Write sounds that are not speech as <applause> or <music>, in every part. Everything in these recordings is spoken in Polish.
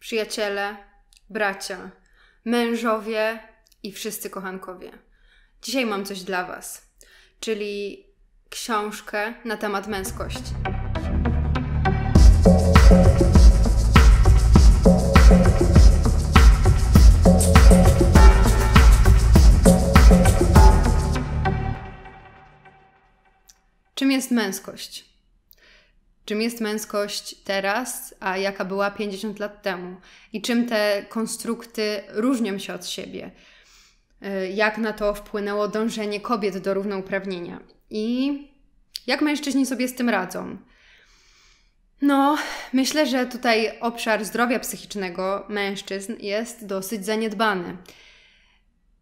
przyjaciele, bracia, mężowie i wszyscy kochankowie. Dzisiaj mam coś dla Was, czyli książkę na temat męskości. Czym jest męskość? czym jest męskość teraz, a jaka była 50 lat temu i czym te konstrukty różnią się od siebie. Y, jak na to wpłynęło dążenie kobiet do równouprawnienia i jak mężczyźni sobie z tym radzą. No, myślę, że tutaj obszar zdrowia psychicznego mężczyzn jest dosyć zaniedbany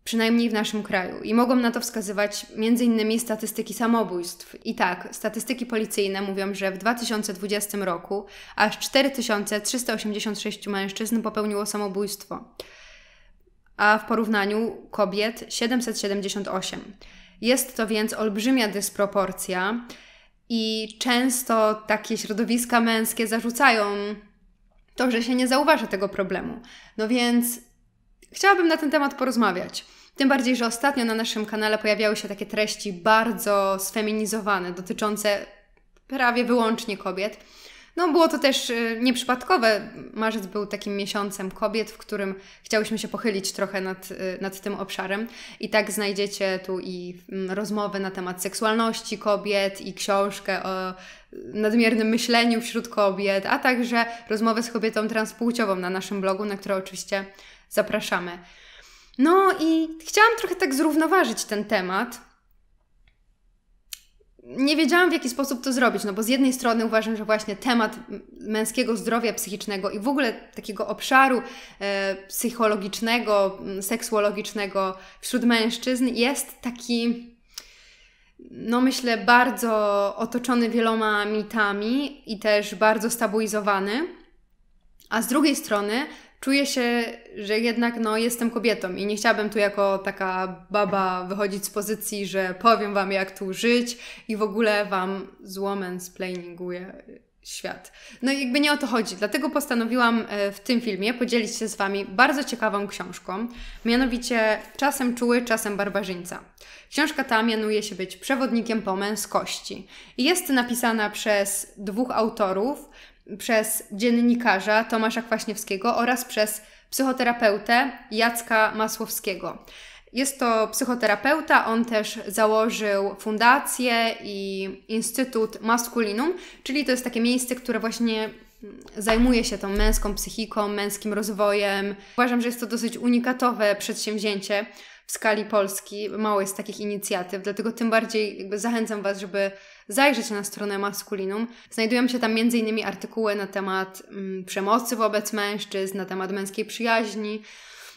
przynajmniej w naszym kraju. I mogą na to wskazywać m.in. statystyki samobójstw. I tak, statystyki policyjne mówią, że w 2020 roku aż 4386 mężczyzn popełniło samobójstwo, a w porównaniu kobiet 778. Jest to więc olbrzymia dysproporcja. I często takie środowiska męskie zarzucają to, że się nie zauważa tego problemu. No więc chciałabym na ten temat porozmawiać. Tym bardziej, że ostatnio na naszym kanale pojawiały się takie treści bardzo sfeminizowane, dotyczące prawie wyłącznie kobiet. No, było to też y, nieprzypadkowe. Marzec był takim miesiącem kobiet, w którym chciałyśmy się pochylić trochę nad, y, nad tym obszarem. I tak znajdziecie tu i mm, rozmowy na temat seksualności kobiet, i książkę o y, nadmiernym myśleniu wśród kobiet, a także rozmowę z kobietą transpłciową na naszym blogu, na które oczywiście zapraszamy. No i chciałam trochę tak zrównoważyć ten temat. Nie wiedziałam, w jaki sposób to zrobić, no bo z jednej strony uważam, że właśnie temat męskiego zdrowia psychicznego i w ogóle takiego obszaru e, psychologicznego, seksuologicznego wśród mężczyzn jest taki no myślę, bardzo otoczony wieloma mitami i też bardzo stabilizowany. A z drugiej strony czuję się, że jednak no, jestem kobietą i nie chciałabym tu jako taka baba wychodzić z pozycji, że powiem wam, jak tu żyć i w ogóle wam złomansplaininguję świat. No i jakby nie o to chodzi, dlatego postanowiłam e, w tym filmie podzielić się z Wami bardzo ciekawą książką, mianowicie Czasem Czuły, Czasem Barbarzyńca. Książka ta mianuje się być przewodnikiem po męskości i jest napisana przez dwóch autorów, przez dziennikarza Tomasza Kwaśniewskiego oraz przez psychoterapeutę Jacka Masłowskiego. Jest to psychoterapeuta, on też założył fundację i Instytut Maskulinum, czyli to jest takie miejsce, które właśnie mm, zajmuje się tą męską psychiką, męskim rozwojem. Uważam, że jest to dosyć unikatowe przedsięwzięcie w skali Polski. Mało jest takich inicjatyw, dlatego tym bardziej zachęcam Was, żeby zajrzeć na stronę Maskulinum. Znajdują się tam m.in. artykuły na temat mm, przemocy wobec mężczyzn, na temat męskiej przyjaźni.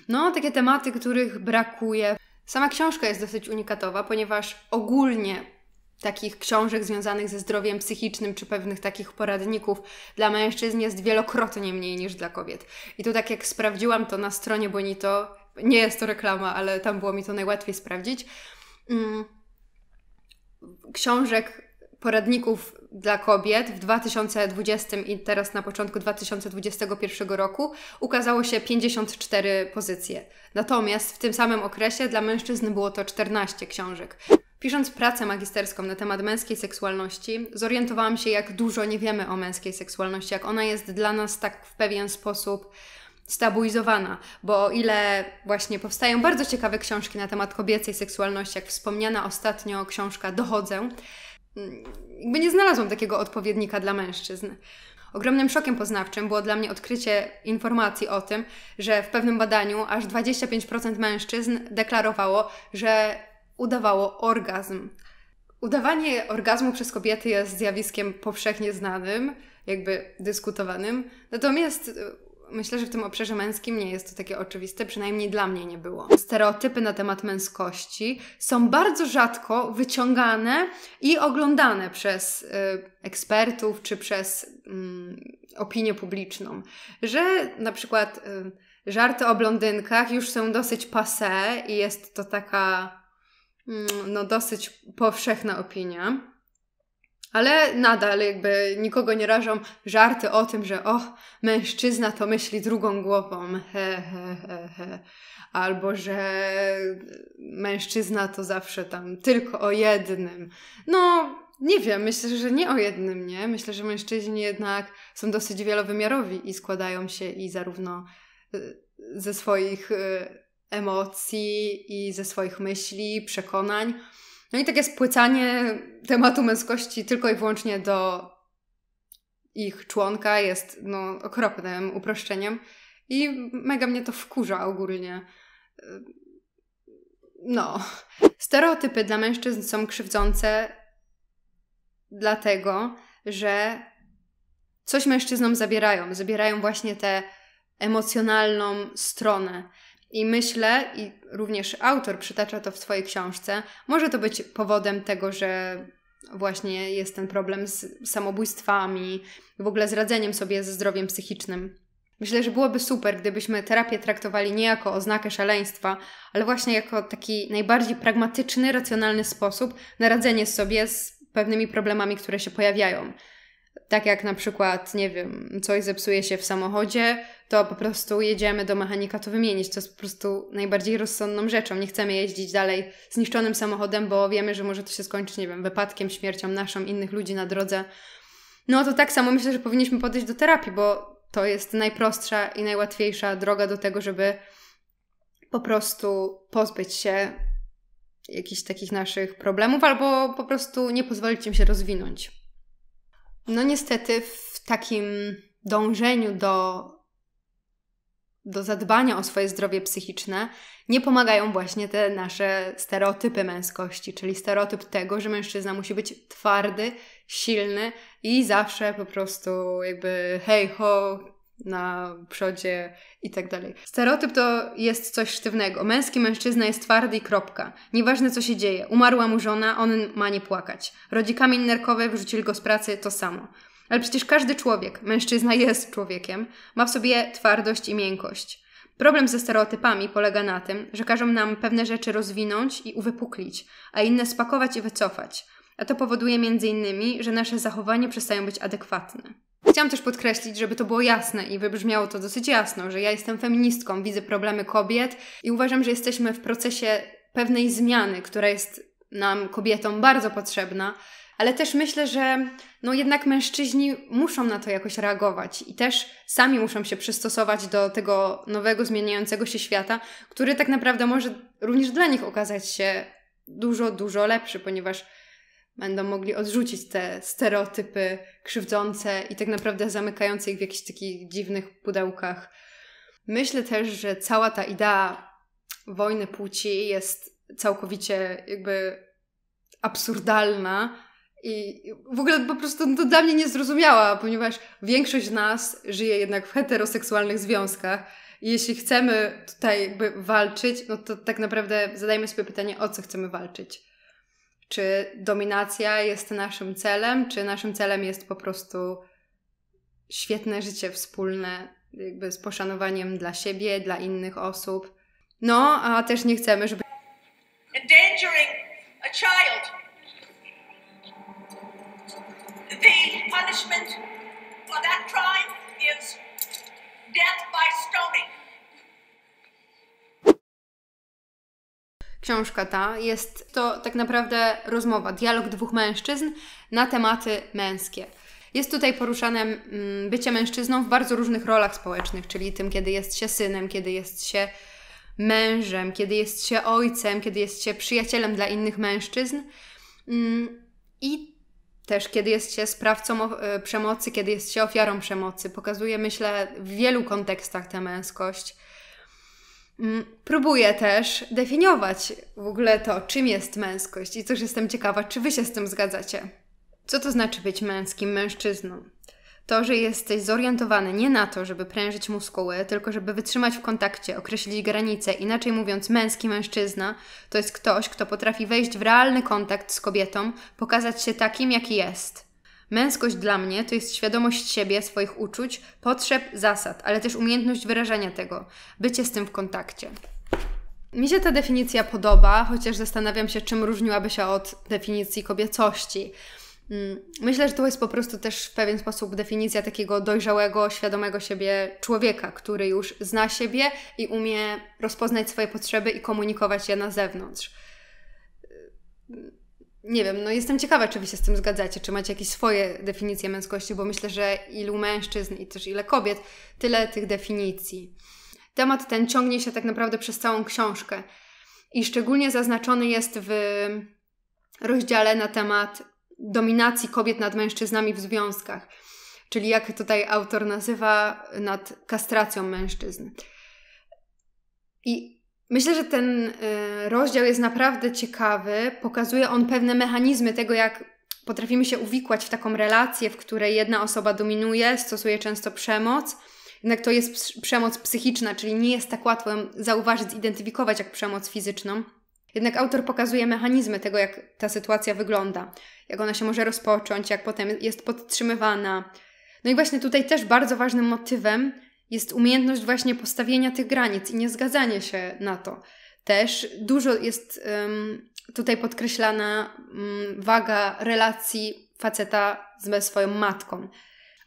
No, takie tematy, których brakuje. Sama książka jest dosyć unikatowa, ponieważ ogólnie takich książek związanych ze zdrowiem psychicznym, czy pewnych takich poradników dla mężczyzn jest wielokrotnie mniej niż dla kobiet. I tu tak jak sprawdziłam to na stronie Bonito, nie jest to reklama, ale tam było mi to najłatwiej sprawdzić. Mm, książek poradników dla kobiet w 2020 i teraz na początku 2021 roku ukazało się 54 pozycje. Natomiast w tym samym okresie dla mężczyzn było to 14 książek. Pisząc pracę magisterską na temat męskiej seksualności, zorientowałam się, jak dużo nie wiemy o męskiej seksualności, jak ona jest dla nas tak w pewien sposób stabilizowana, bo o ile właśnie powstają bardzo ciekawe książki na temat kobiecej seksualności, jak wspomniana ostatnio książka Dochodzę, jakby nie znalazłam takiego odpowiednika dla mężczyzn. Ogromnym szokiem poznawczym było dla mnie odkrycie informacji o tym, że w pewnym badaniu aż 25% mężczyzn deklarowało, że udawało orgazm. Udawanie orgazmu przez kobiety jest zjawiskiem powszechnie znanym, jakby dyskutowanym, natomiast Myślę, że w tym obszarze męskim nie jest to takie oczywiste, przynajmniej dla mnie nie było. Stereotypy na temat męskości są bardzo rzadko wyciągane i oglądane przez y, ekspertów czy przez y, opinię publiczną. Że na przykład y, żarty o blondynkach już są dosyć passe i jest to taka mm, no, dosyć powszechna opinia. Ale nadal jakby nikogo nie rażą żarty o tym, że o mężczyzna to myśli drugą głową, he, he, he, he. Albo, że mężczyzna to zawsze tam tylko o jednym. No, nie wiem, myślę, że nie o jednym, nie? Myślę, że mężczyźni jednak są dosyć wielowymiarowi i składają się i zarówno e, ze swoich e, emocji i ze swoich myśli, przekonań, no i takie spłycanie tematu męskości tylko i wyłącznie do ich członka jest no, okropnym uproszczeniem i mega mnie to wkurza ogólnie. Yy, no, stereotypy dla mężczyzn są krzywdzące dlatego, że coś mężczyznom zabierają. Zabierają właśnie tę emocjonalną stronę. I myślę, i również autor przytacza to w swojej książce, może to być powodem tego, że właśnie jest ten problem z samobójstwami, w ogóle z radzeniem sobie ze zdrowiem psychicznym. Myślę, że byłoby super, gdybyśmy terapię traktowali nie jako oznakę szaleństwa, ale właśnie jako taki najbardziej pragmatyczny, racjonalny sposób na radzenie sobie z pewnymi problemami, które się pojawiają. Tak jak na przykład, nie wiem, coś zepsuje się w samochodzie, to po prostu jedziemy do mechanika to wymienić. To jest po prostu najbardziej rozsądną rzeczą. Nie chcemy jeździć dalej zniszczonym samochodem, bo wiemy, że może to się skończyć, nie wiem, wypadkiem, śmiercią naszą, innych ludzi na drodze. No to tak samo myślę, że powinniśmy podejść do terapii, bo to jest najprostsza i najłatwiejsza droga do tego, żeby po prostu pozbyć się jakichś takich naszych problemów albo po prostu nie pozwolić im się rozwinąć. No niestety w takim dążeniu do, do zadbania o swoje zdrowie psychiczne nie pomagają właśnie te nasze stereotypy męskości, czyli stereotyp tego, że mężczyzna musi być twardy, silny i zawsze po prostu jakby hej ho, na przodzie i tak dalej. Stereotyp to jest coś sztywnego. Męski mężczyzna jest twardy i kropka. Nieważne co się dzieje. Umarła mu żona, on ma nie płakać. Rodzi kamień nerkowy, wyrzucili go z pracy, to samo. Ale przecież każdy człowiek, mężczyzna jest człowiekiem, ma w sobie twardość i miękkość. Problem ze stereotypami polega na tym, że każą nam pewne rzeczy rozwinąć i uwypuklić, a inne spakować i wycofać. A to powoduje między innymi, że nasze zachowania przestają być adekwatne. Chciałam też podkreślić, żeby to było jasne i wybrzmiało to dosyć jasno, że ja jestem feministką, widzę problemy kobiet i uważam, że jesteśmy w procesie pewnej zmiany, która jest nam, kobietom, bardzo potrzebna. Ale też myślę, że no jednak mężczyźni muszą na to jakoś reagować i też sami muszą się przystosować do tego nowego, zmieniającego się świata, który tak naprawdę może również dla nich okazać się dużo, dużo lepszy, ponieważ będą mogli odrzucić te stereotypy krzywdzące i tak naprawdę zamykające ich w jakichś takich dziwnych pudełkach. Myślę też, że cała ta idea wojny płci jest całkowicie jakby absurdalna i w ogóle po prostu to dla mnie niezrozumiała, ponieważ większość nas żyje jednak w heteroseksualnych związkach. I jeśli chcemy tutaj jakby walczyć, no to tak naprawdę zadajmy sobie pytanie, o co chcemy walczyć czy dominacja jest naszym celem, czy naszym celem jest po prostu świetne życie wspólne, jakby z poszanowaniem dla siebie, dla innych osób. No, a też nie chcemy, żeby. Endangering a child. The punishment for that crime is death by stoning. Książka ta jest to tak naprawdę rozmowa, dialog dwóch mężczyzn na tematy męskie. Jest tutaj poruszane mm, bycie mężczyzną w bardzo różnych rolach społecznych, czyli tym, kiedy jest się synem, kiedy jest się mężem, kiedy jest się ojcem, kiedy jest się przyjacielem dla innych mężczyzn mm, i też kiedy jest się sprawcą e, przemocy, kiedy jest się ofiarą przemocy. Pokazuje, myślę, w wielu kontekstach tę męskość. Mm, próbuję też definiować w ogóle to, czym jest męskość i też jestem ciekawa, czy Wy się z tym zgadzacie. Co to znaczy być męskim mężczyzną? To, że jesteś zorientowany nie na to, żeby prężyć muskuły, tylko żeby wytrzymać w kontakcie, określić granice, inaczej mówiąc, męski mężczyzna to jest ktoś, kto potrafi wejść w realny kontakt z kobietą, pokazać się takim, jaki jest. Męskość dla mnie to jest świadomość siebie, swoich uczuć, potrzeb, zasad, ale też umiejętność wyrażania tego, bycie z tym w kontakcie. Mi się ta definicja podoba, chociaż zastanawiam się, czym różniłaby się od definicji kobiecości. Mm, myślę, że to jest po prostu też w pewien sposób definicja takiego dojrzałego, świadomego siebie człowieka, który już zna siebie i umie rozpoznać swoje potrzeby i komunikować je na zewnątrz. Nie wiem, no jestem ciekawa, czy wy się z tym zgadzacie, czy macie jakieś swoje definicje męskości, bo myślę, że ilu mężczyzn i też ile kobiet, tyle tych definicji. Temat ten ciągnie się tak naprawdę przez całą książkę i szczególnie zaznaczony jest w rozdziale na temat dominacji kobiet nad mężczyznami w związkach, czyli jak tutaj autor nazywa nad kastracją mężczyzn. I Myślę, że ten y, rozdział jest naprawdę ciekawy. Pokazuje on pewne mechanizmy tego, jak potrafimy się uwikłać w taką relację, w której jedna osoba dominuje, stosuje często przemoc. Jednak to jest przemoc psychiczna, czyli nie jest tak łatwo zauważyć, zidentyfikować jak przemoc fizyczną. Jednak autor pokazuje mechanizmy tego, jak ta sytuacja wygląda, jak ona się może rozpocząć, jak potem jest podtrzymywana. No i właśnie tutaj też bardzo ważnym motywem jest umiejętność właśnie postawienia tych granic i nie zgadzania się na to. Też dużo jest um, tutaj podkreślana um, waga relacji faceta ze swoją matką.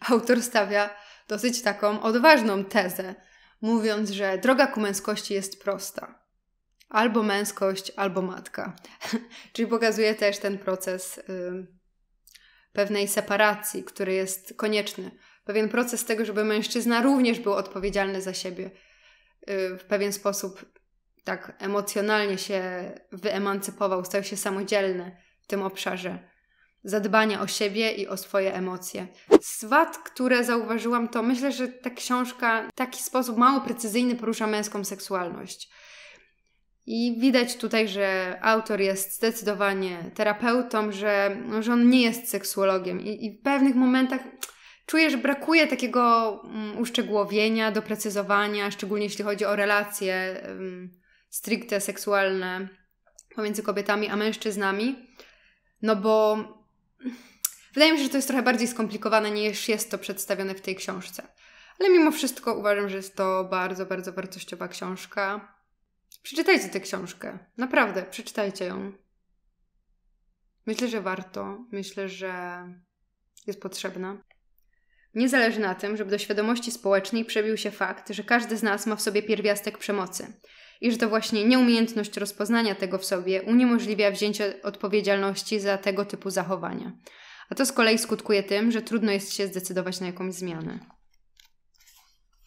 Autor stawia dosyć taką odważną tezę, mówiąc, że droga ku męskości jest prosta. Albo męskość, albo matka. <laughs> Czyli pokazuje też ten proces y, pewnej separacji, który jest konieczny pewien proces tego, żeby mężczyzna również był odpowiedzialny za siebie. Y, w pewien sposób tak emocjonalnie się wyemancypował, stał się samodzielny w tym obszarze zadbania o siebie i o swoje emocje. Z wad, które zauważyłam, to myślę, że ta książka w taki sposób mało precyzyjny porusza męską seksualność. I widać tutaj, że autor jest zdecydowanie terapeutą, że, no, że on nie jest seksuologiem i, i w pewnych momentach czuję, że brakuje takiego mm, uszczegółowienia, doprecyzowania, szczególnie jeśli chodzi o relacje stricte seksualne pomiędzy kobietami a mężczyznami. No bo wydaje mi się, że to jest trochę bardziej skomplikowane niż jest to przedstawione w tej książce. Ale mimo wszystko uważam, że jest to bardzo, bardzo wartościowa książka. Przeczytajcie tę książkę. Naprawdę, przeczytajcie ją. Myślę, że warto. Myślę, że jest potrzebna. Niezależnie zależy na tym, żeby do świadomości społecznej przebił się fakt, że każdy z nas ma w sobie pierwiastek przemocy i że to właśnie nieumiejętność rozpoznania tego w sobie uniemożliwia wzięcie odpowiedzialności za tego typu zachowania. A to z kolei skutkuje tym, że trudno jest się zdecydować na jakąś zmianę.